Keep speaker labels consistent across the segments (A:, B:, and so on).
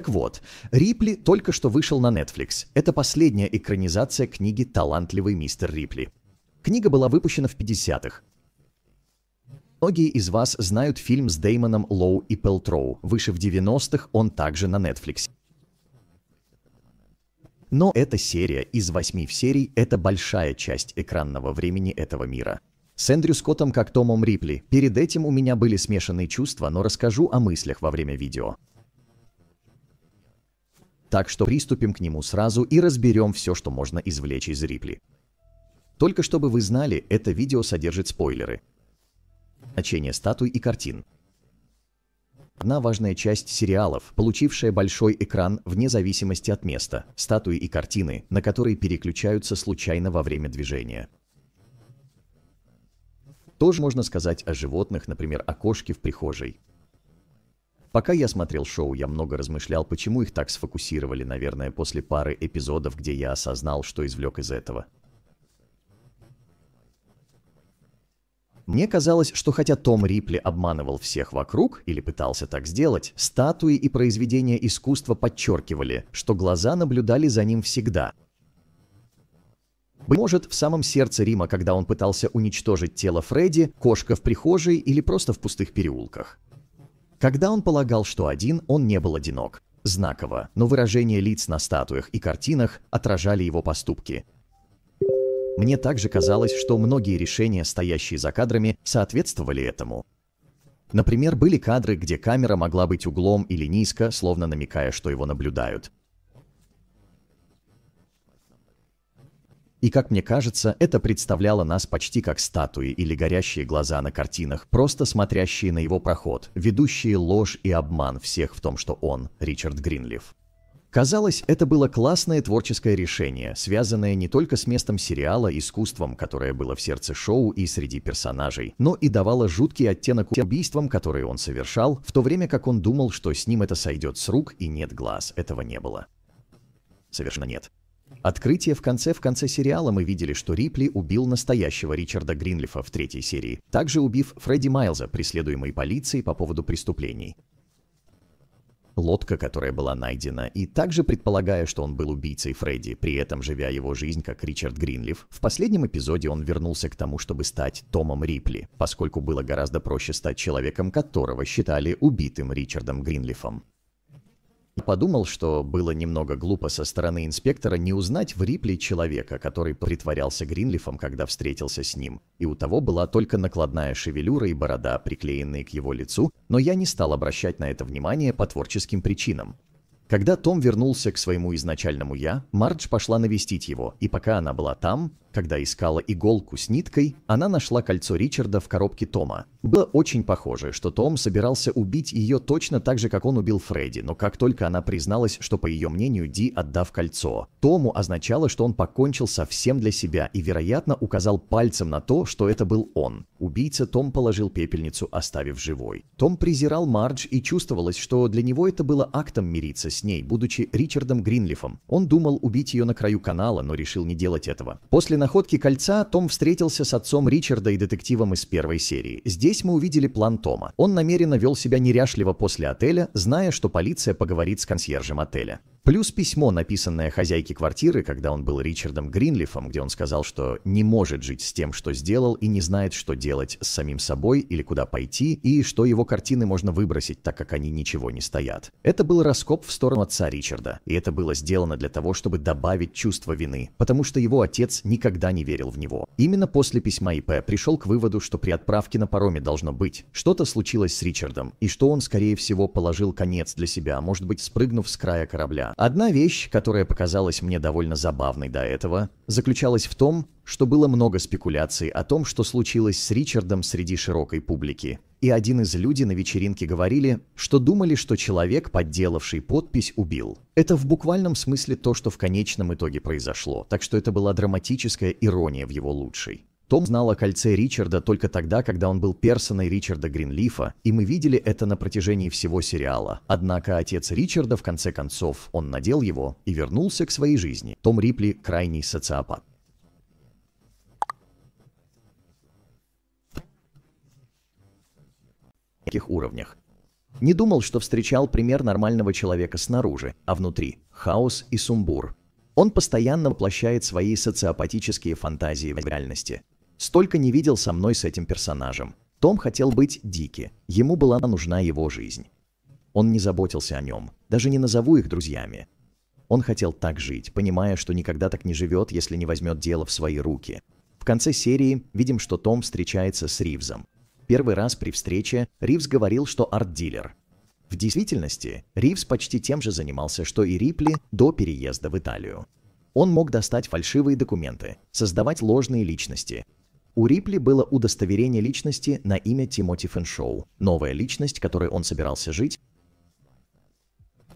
A: Так вот, Рипли только что вышел на Netflix. Это последняя экранизация книги «Талантливый мистер Рипли». Книга была выпущена в 50-х. Многие из вас знают фильм с Деймоном Лоу и Пелтроу. Выше в 90-х он также на Netflix. Но эта серия из восьми серий – это большая часть экранного времени этого мира. С Эндрю Скоттом как Томом Рипли. Перед этим у меня были смешанные чувства, но расскажу о мыслях во время видео так что приступим к нему сразу и разберем все, что можно извлечь из Рипли. Только чтобы вы знали, это видео содержит спойлеры. Значение статуй и картин. Одна важная часть сериалов, получившая большой экран вне зависимости от места, статуи и картины, на которые переключаются случайно во время движения. Тоже можно сказать о животных, например, о кошке в прихожей. Пока я смотрел шоу, я много размышлял, почему их так сфокусировали, наверное, после пары эпизодов, где я осознал, что извлек из этого. Мне казалось, что хотя Том Рипли обманывал всех вокруг, или пытался так сделать, статуи и произведения искусства подчеркивали, что глаза наблюдали за ним всегда. может, в самом сердце Рима, когда он пытался уничтожить тело Фредди, кошка в прихожей или просто в пустых переулках. Когда он полагал, что один, он не был одинок. Знаково, но выражения лиц на статуях и картинах отражали его поступки. Мне также казалось, что многие решения, стоящие за кадрами, соответствовали этому. Например, были кадры, где камера могла быть углом или низко, словно намекая, что его наблюдают. И, как мне кажется, это представляло нас почти как статуи или горящие глаза на картинах, просто смотрящие на его проход, ведущие ложь и обман всех в том, что он Ричард Гринлиф. Казалось, это было классное творческое решение, связанное не только с местом сериала, искусством, которое было в сердце шоу и среди персонажей, но и давало жуткий оттенок убийствам, которые он совершал, в то время как он думал, что с ним это сойдет с рук и нет глаз, этого не было. Совершенно нет. Открытие в конце в конце сериала мы видели, что Рипли убил настоящего Ричарда Гринлифа в третьей серии, также убив Фредди Майлза, преследуемый полицией по поводу преступлений. Лодка, которая была найдена, и также предполагая, что он был убийцей Фредди, при этом живя его жизнь как Ричард Гринлиф, в последнем эпизоде он вернулся к тому, чтобы стать Томом Рипли, поскольку было гораздо проще стать человеком, которого считали убитым Ричардом Гринлифом. Подумал, что было немного глупо со стороны инспектора не узнать в Рипли человека, который притворялся Гринлифом, когда встретился с ним, и у того была только накладная шевелюра и борода, приклеенные к его лицу, но я не стал обращать на это внимание по творческим причинам. Когда Том вернулся к своему изначальному «я», Мардж пошла навестить его, и пока она была там, когда искала иголку с ниткой, она нашла кольцо Ричарда в коробке Тома. Было очень похоже, что Том собирался убить ее точно так же, как он убил Фредди, но как только она призналась, что, по ее мнению, Ди, отдав кольцо, Тому означало, что он покончил совсем для себя и, вероятно, указал пальцем на то, что это был он. Убийца Том положил пепельницу, оставив живой. Том презирал Мардж и чувствовалось, что для него это было актом мириться с ней, будучи Ричардом Гринлифом. Он думал убить ее на краю канала, но решил не делать этого. После находки кольца Том встретился с отцом Ричарда и детективом из первой серии. Здесь мы увидели план Тома. Он намеренно вел себя неряшливо после отеля, зная, что полиция поговорит с консьержем отеля. Плюс письмо, написанное хозяйке квартиры, когда он был Ричардом Гринлифом, где он сказал, что не может жить с тем, что сделал, и не знает, что делать с самим собой или куда пойти, и что его картины можно выбросить, так как они ничего не стоят. Это был раскоп в сторону отца Ричарда, и это было сделано для того, чтобы добавить чувство вины, потому что его отец никогда не верил в него. Именно после письма ИП пришел к выводу, что при отправке на пароме должно быть. Что-то случилось с Ричардом, и что он, скорее всего, положил конец для себя, может быть, спрыгнув с края корабля. Одна вещь, которая показалась мне довольно забавной до этого, заключалась в том, что было много спекуляций о том, что случилось с Ричардом среди широкой публики. И один из людей на вечеринке говорили, что думали, что человек, подделавший подпись, убил. Это в буквальном смысле то, что в конечном итоге произошло, так что это была драматическая ирония в его лучшей. Том знал о кольце Ричарда только тогда, когда он был персоной Ричарда Гринлифа, и мы видели это на протяжении всего сериала. Однако отец Ричарда, в конце концов, он надел его и вернулся к своей жизни. Том Рипли – крайний социопат. таких уровнях. Не думал, что встречал пример нормального человека снаружи, а внутри – хаос и сумбур. Он постоянно воплощает свои социопатические фантазии в реальности. Столько не видел со мной с этим персонажем. Том хотел быть Дики, ему была нужна его жизнь. Он не заботился о нем, даже не назову их друзьями. Он хотел так жить, понимая, что никогда так не живет, если не возьмет дело в свои руки. В конце серии видим, что Том встречается с Ривзом. Первый раз при встрече Ривз говорил, что арт-дилер. В действительности Ривз почти тем же занимался, что и Рипли до переезда в Италию. Он мог достать фальшивые документы, создавать ложные личности, у Рипли было удостоверение личности на имя Тимоти Фэншоу, новая личность, которой он собирался жить.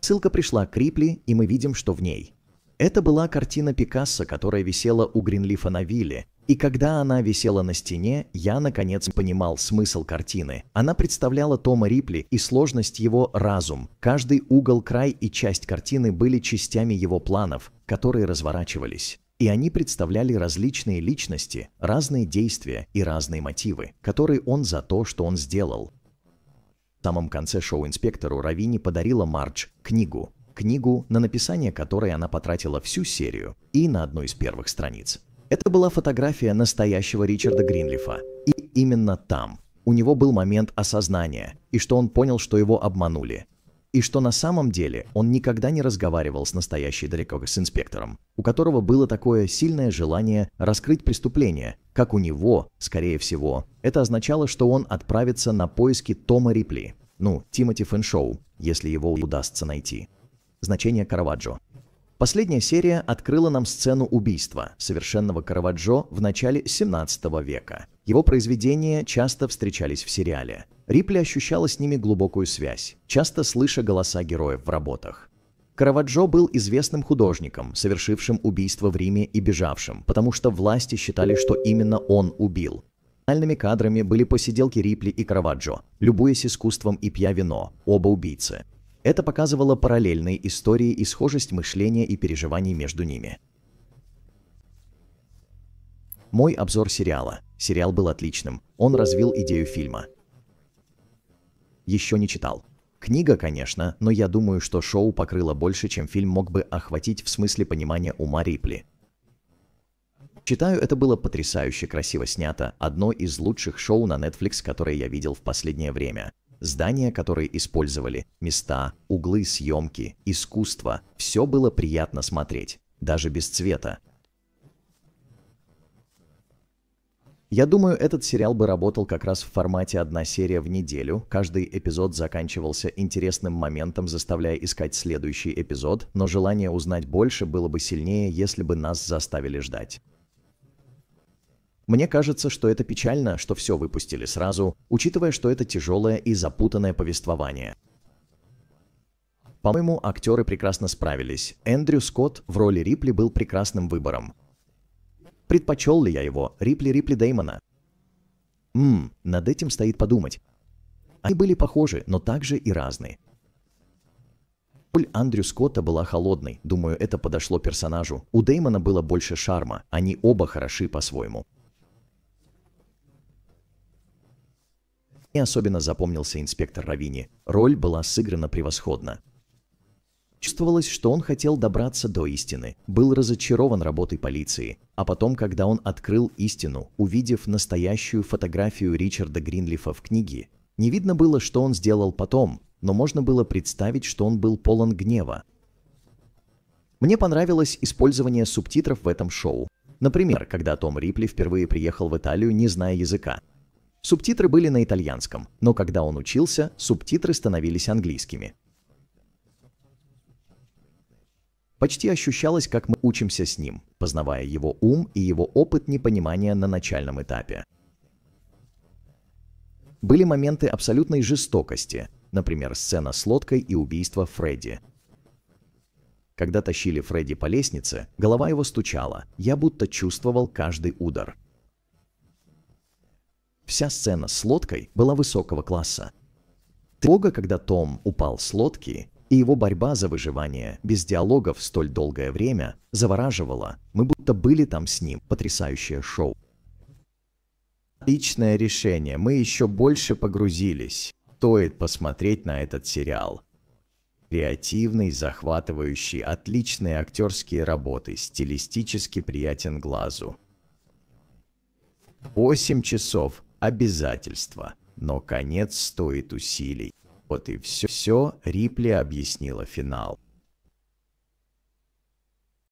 A: Ссылка пришла к Рипли, и мы видим, что в ней. Это была картина Пикассо, которая висела у Гринлифа на вилле, и когда она висела на стене, я, наконец, понимал смысл картины. Она представляла Тома Рипли и сложность его разум. Каждый угол, край и часть картины были частями его планов, которые разворачивались и они представляли различные личности, разные действия и разные мотивы, которые он за то, что он сделал. В самом конце шоу инспектору Равини подарила Мардж книгу, книгу, на написание которой она потратила всю серию и на одну из первых страниц. Это была фотография настоящего Ричарда Гринлифа. И именно там у него был момент осознания, и что он понял, что его обманули, и что на самом деле он никогда не разговаривал с настоящей Дрекога с инспектором, у которого было такое сильное желание раскрыть преступление, как у него, скорее всего, это означало, что он отправится на поиски Тома Рипли, ну, Тимоти Фэншоу, если его удастся найти. Значение Караваджо. Последняя серия открыла нам сцену убийства, совершенного Караваджо в начале 17 века. Его произведения часто встречались в сериале. Рипли ощущала с ними глубокую связь, часто слыша голоса героев в работах. Караваджо был известным художником, совершившим убийство в Риме и бежавшим, потому что власти считали, что именно он убил. Финальными кадрами были посиделки Рипли и Караваджо, любуясь искусством и пья вино, оба убийцы. Это показывало параллельные истории и схожесть мышления и переживаний между ними. Мой обзор сериала. Сериал был отличным. Он развил идею фильма. Еще не читал. Книга, конечно, но я думаю, что шоу покрыло больше, чем фильм мог бы охватить в смысле понимания ума Рипли. Читаю, это было потрясающе красиво снято, одно из лучших шоу на Netflix, которое я видел в последнее время. Здания, которые использовали, места, углы съемки, искусство – все было приятно смотреть, даже без цвета. Я думаю, этот сериал бы работал как раз в формате одна серия в неделю. Каждый эпизод заканчивался интересным моментом, заставляя искать следующий эпизод, но желание узнать больше было бы сильнее, если бы нас заставили ждать. Мне кажется, что это печально, что все выпустили сразу, учитывая, что это тяжелое и запутанное повествование. По-моему, актеры прекрасно справились. Эндрю Скотт в роли Рипли был прекрасным выбором. Предпочел ли я его, Рипли Рипли Деймона? Ммм, над этим стоит подумать. Они были похожи, но также и разные. Роль Андрю Скотта была холодной, думаю, это подошло персонажу. У Деймона было больше шарма, они оба хороши по-своему. и особенно запомнился инспектор Равини. Роль была сыграна превосходно. Чувствовалось, что он хотел добраться до истины, был разочарован работой полиции. А потом, когда он открыл истину, увидев настоящую фотографию Ричарда Гринлифа в книге, не видно было, что он сделал потом, но можно было представить, что он был полон гнева. Мне понравилось использование субтитров в этом шоу. Например, когда Том Рипли впервые приехал в Италию, не зная языка. Субтитры были на итальянском, но когда он учился, субтитры становились английскими. Почти ощущалось, как мы учимся с ним, познавая его ум и его опыт непонимания на начальном этапе. Были моменты абсолютной жестокости, например, сцена с лодкой и убийство Фредди. Когда тащили Фредди по лестнице, голова его стучала, я будто чувствовал каждый удар – Вся сцена с лодкой была высокого класса. Тревога, когда Том упал с лодки, и его борьба за выживание без диалогов столь долгое время завораживала. Мы будто были там с ним. Потрясающее шоу. Отличное решение. Мы еще больше погрузились. Стоит посмотреть на этот сериал. Креативный, захватывающий, отличные актерские работы, стилистически приятен глазу. 8 часов обязательства, но конец стоит усилий. Вот и все, все Рипли объяснила финал.